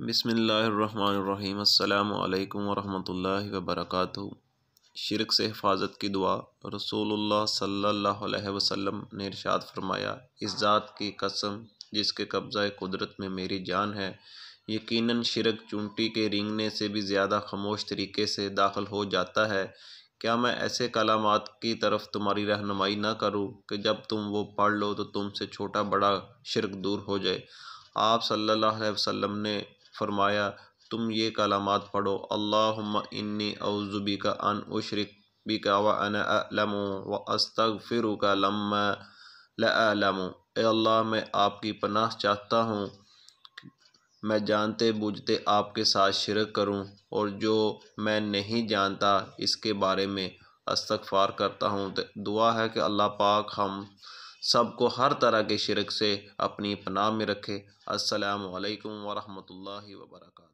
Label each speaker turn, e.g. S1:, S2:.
S1: बसमीम् अल्लाम वरहमल वबरक शिरक से हिफाजत की दुआ रसूलुल्लाह सल्लल्लाहु अलैहि वसल्लम ने इरशाद फरमाया इस ज़ात की कसम जिसके कब्ज़ा कुदरत में मेरी जान है यकीनन शिरक चूंटी के रिंगने से भी ज़्यादा खामोश तरीके से दाखिल हो जाता है क्या मैं ऐसे कलामात की तरफ तुम्हारी रहनुमाई ना करूँ कि जब तुम वो पढ़ लो तो तुमसे छोटा बड़ा शिरक दूर हो जाए आप सल्लल्लाहु अलैहि वसल्लम ने फरमाया तुम ये कलामात पढ़ो अल्लाहुम्मा इन्नी अवज़ुबी का अन उशरक बी व व फिर का लम लम अल्लाह मैं आपकी पनाह चाहता हूँ मैं जानते बूझते आपके साथ शिरक करूँ और जो मैं नहीं जानता इसके बारे में अस्तगफार करता हूँ तो दुआ है कि अल्लाह पाक हम सबको हर तरह के शिरक से अपनी पनाह में रखे अस्सलाम वरहमल वर्का